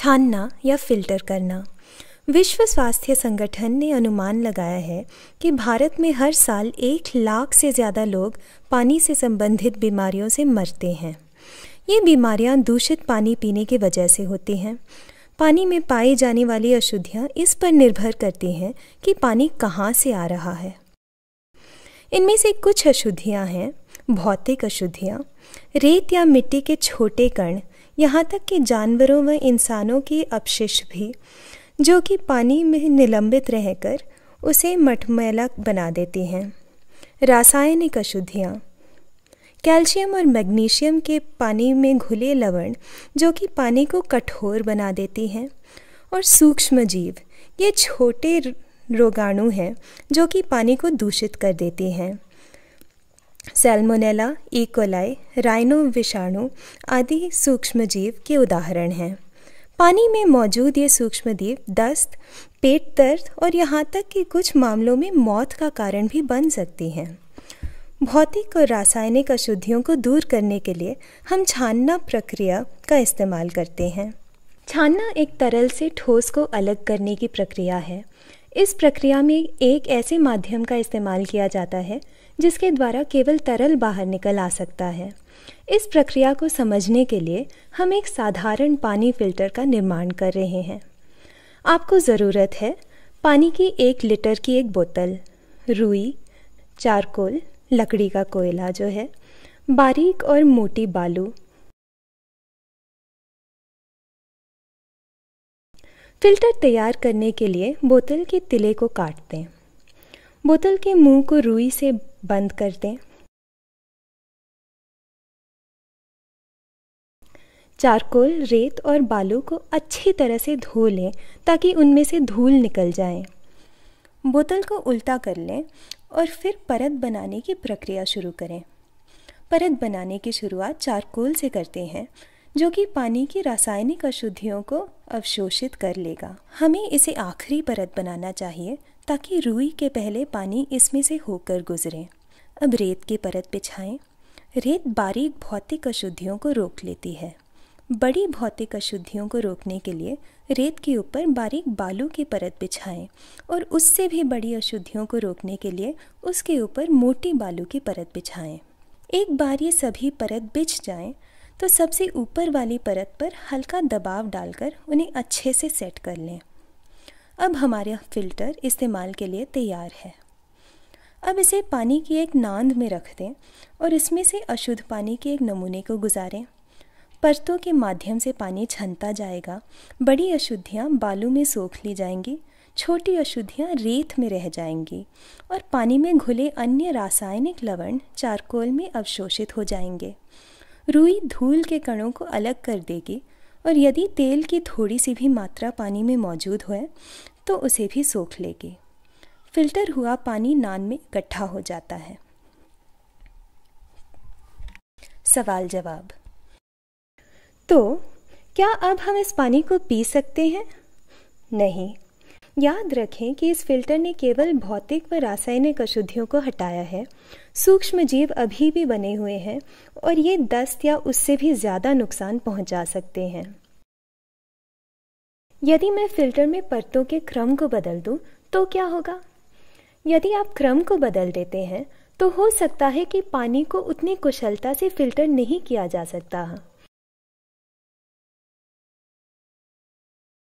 छानना या फिल्टर करना विश्व स्वास्थ्य संगठन ने अनुमान लगाया है कि भारत में हर साल एक लाख से ज़्यादा लोग पानी से संबंधित बीमारियों से मरते हैं ये बीमारियां दूषित पानी पीने की वजह से होती हैं पानी में पाई जाने वाली अशुद्धियां इस पर निर्भर करती हैं कि पानी कहाँ से आ रहा है इनमें से कुछ अशुद्धियां हैं भौतिक अशुद्धियां रेत या मिट्टी के छोटे कण यहाँ तक कि जानवरों व इंसानों के अपशिष्ट भी जो कि पानी में निलंबित रहकर उसे मठमैला बना देती हैं रासायनिक अशुद्धियाँ कैल्शियम और मैग्नीशियम के पानी में घुले लवण जो कि पानी को कठोर बना देती हैं और सूक्ष्म जीव ये छोटे रोगाणु हैं जो कि पानी को दूषित कर देती हैं सेल्मोनेला इकोलाई राइनो विषाणु आदि सूक्ष्मजीव के उदाहरण हैं पानी में मौजूद ये सूक्ष्मजीव दस्त पेट दर्द और यहाँ तक कि कुछ मामलों में मौत का कारण भी बन सकती हैं भौतिक और रासायनिक अशुद्धियों को दूर करने के लिए हम छानना प्रक्रिया का इस्तेमाल करते हैं छानना एक तरल से ठोस को अलग करने की प्रक्रिया है इस प्रक्रिया में एक ऐसे माध्यम का इस्तेमाल किया जाता है जिसके द्वारा केवल तरल बाहर निकल आ सकता है इस प्रक्रिया को समझने के लिए हम एक साधारण पानी फिल्टर का निर्माण कर रहे हैं आपको ज़रूरत है पानी की एक लीटर की एक बोतल रुई चारकोल लकड़ी का कोयला जो है बारीक और मोटी बालू फिल्टर तैयार करने के लिए बोतल के तिले को काट दें बोतल के मुंह को रुई से बंद कर दें चारकोल रेत और बालू को अच्छी तरह से धो लें ताकि उनमें से धूल निकल जाए बोतल को उल्टा कर लें और फिर परत बनाने की प्रक्रिया शुरू करें परत बनाने की शुरुआत चारकोल से करते हैं जो कि पानी की रासायनिक अशुद्धियों को अवशोषित कर लेगा हमें इसे आखिरी परत बनाना चाहिए ताकि रुई के पहले पानी इसमें से होकर गुजरे अब रेत की परत बिछाएं रेत बारीक भौतिक अशुद्धियों को रोक लेती है बड़ी भौतिक अशुद्धियों को रोकने के लिए रेत के ऊपर बारीक बालू की परत बिछाएं और उससे भी बड़ी अशुद्धियों को रोकने के लिए उसके ऊपर मोटी बालू की परत बिछाएं एक बार ये सभी परत बिछ जाएं तो सबसे ऊपर वाली परत पर हल्का दबाव डालकर उन्हें अच्छे से सेट कर लें अब हमारा फ़िल्टर इस्तेमाल के लिए तैयार है अब इसे पानी की एक नांद में रख दें और इसमें से अशुद्ध पानी के एक नमूने को गुजारें परतों के माध्यम से पानी छनता जाएगा बड़ी अशुद्धियाँ बालू में सोख ली जाएंगी छोटी अशुद्धियाँ रेत में रह जाएंगी और पानी में घुले अन्य रासायनिक लवण चारकोल में अवशोषित हो जाएंगे रुई धूल के कणों को अलग कर देगी और यदि तेल की थोड़ी सी भी मात्रा पानी में मौजूद है तो उसे भी सोख लेगी फिल्टर हुआ पानी नान में इकट्ठा हो जाता है सवाल जवाब तो क्या अब हम इस पानी को पी सकते हैं नहीं याद रखें कि इस फिल्टर ने केवल भौतिक व रासायनिक अशुद्धियों को हटाया है सूक्ष्म जीव अभी भी बने हुए हैं और ये दस्त या उससे भी ज़्यादा नुकसान पहुंचा सकते हैं यदि मैं फिल्टर में परतों के क्रम को बदल दूं, तो क्या होगा यदि आप क्रम को बदल देते हैं तो हो सकता है कि पानी को उतनी कुशलता से फिल्टर नहीं किया जा सकता